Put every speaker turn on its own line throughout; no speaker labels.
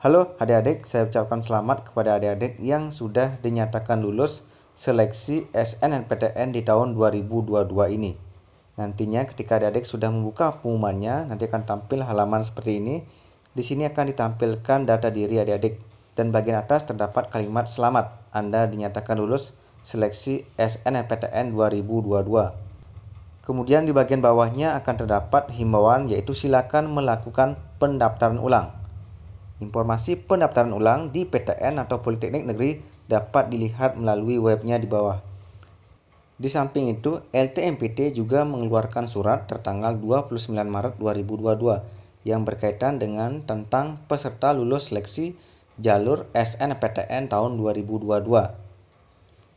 Halo adik-adik, saya ucapkan selamat kepada adik-adik yang sudah dinyatakan lulus seleksi SNNPTN di tahun 2022 ini. Nantinya ketika adik-adik sudah membuka pengumumannya, nanti akan tampil halaman seperti ini. Di sini akan ditampilkan data diri adik-adik dan bagian atas terdapat kalimat selamat. Anda dinyatakan lulus seleksi SNNPTN 2022. Kemudian di bagian bawahnya akan terdapat himbauan yaitu silakan melakukan pendaftaran ulang. Informasi pendaftaran ulang di PTN atau Politeknik Negeri dapat dilihat melalui webnya di bawah. Di samping itu, LTMPT juga mengeluarkan surat tertanggal 29 Maret 2022 yang berkaitan dengan tentang peserta lulus seleksi jalur SNPTN tahun 2022.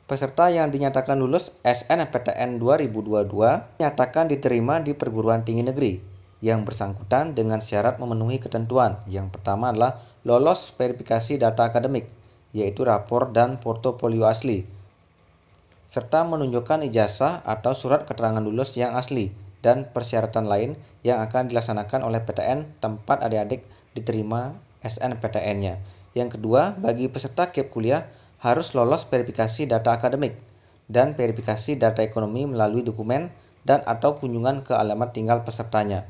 Peserta yang dinyatakan lulus SNPTN 2022 nyatakan diterima di perguruan tinggi negeri yang bersangkutan dengan syarat memenuhi ketentuan. Yang pertama adalah lolos verifikasi data akademik, yaitu rapor dan portofolio asli, serta menunjukkan ijazah atau surat keterangan lulus yang asli dan persyaratan lain yang akan dilaksanakan oleh PTN tempat adik-adik diterima SNPTN-nya. Yang kedua, bagi peserta KIP kuliah harus lolos verifikasi data akademik dan verifikasi data ekonomi melalui dokumen dan atau kunjungan ke alamat tinggal pesertanya.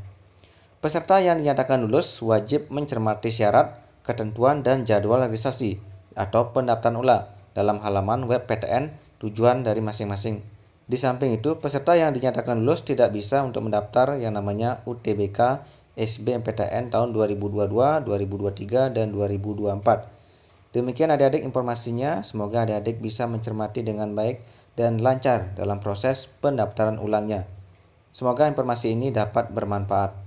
Peserta yang dinyatakan lulus wajib mencermati syarat, ketentuan, dan jadwal registrasi atau pendaftaran ulang dalam halaman web PTN tujuan dari masing-masing. Di samping itu, peserta yang dinyatakan lulus tidak bisa untuk mendaftar yang namanya UTBK SBMPTN tahun 2022, 2023, dan 2024. Demikian adik-adik informasinya, semoga adik-adik bisa mencermati dengan baik dan lancar dalam proses pendaftaran ulangnya. Semoga informasi ini dapat bermanfaat.